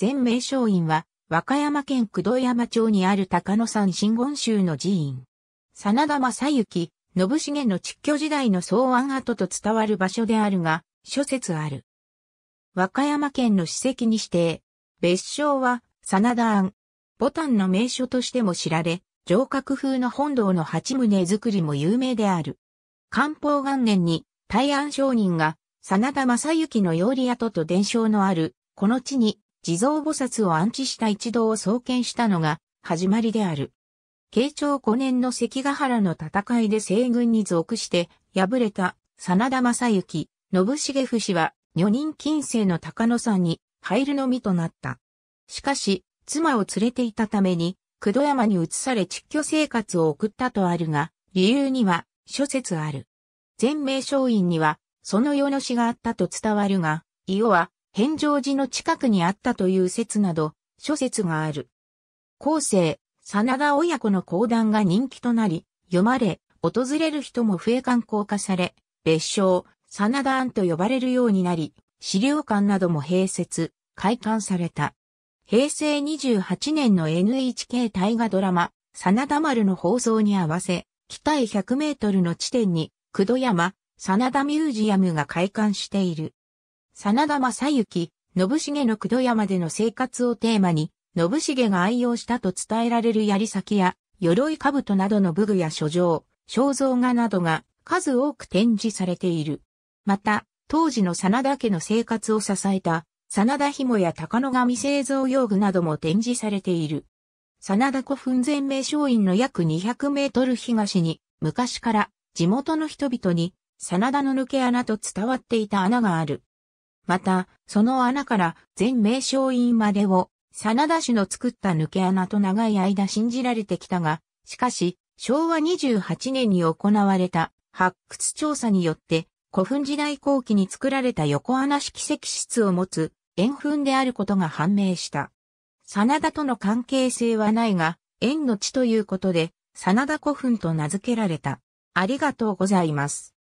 全名称院は、和歌山県工藤山町にある高野山真言宗の寺院。真田正幸、信繁の蟄居時代の草案跡と伝わる場所であるが、諸説ある。和歌山県の史跡に指定。別称は、真田庵。ボタンの名所としても知られ、城郭風の本堂の八棟作りも有名である。漢方元年に、大安商人が、真田正幸の料理跡と伝承のある、この地に地蔵菩薩を安置した一堂を創建したのが始まりである。慶長5年の関ヶ原の戦いで西軍に属して敗れた真田正幸、信重不氏は女人近世の高野山に入るのみとなった。しかし、妻を連れていたために、九度山に移され蟄居生活を送ったとあるが、理由には諸説ある。全名商院には、その世の死があったと伝わるが、伊予は、返上寺の近くにあったという説など、諸説がある。後世、真田親子の講談が人気となり、読まれ、訪れる人も増え観光化され、別称、真田庵と呼ばれるようになり、資料館なども併設、開館された。平成28年の NHK 大河ドラマ、真田丸の放送に合わせ、北へ100メートルの地点に、久戸山、真田ミュージアムが開館している。真田正幸、信重の九度山での生活をテーマに、信重が愛用したと伝えられる槍先や、鎧兜などの武具や書状、肖像画などが数多く展示されている。また、当時の真田家の生活を支えた、真田紐や高野神製造用具なども展示されている。真田古墳前名商院の約200メートル東に、昔から地元の人々に、真田の抜け穴と伝わっていた穴がある。また、その穴から全名称院までを、真田氏の作った抜け穴と長い間信じられてきたが、しかし、昭和28年に行われた発掘調査によって、古墳時代後期に作られた横穴式石室を持つ円墳であることが判明した。真田との関係性はないが、縁の地ということで、真田古墳と名付けられた。ありがとうございます。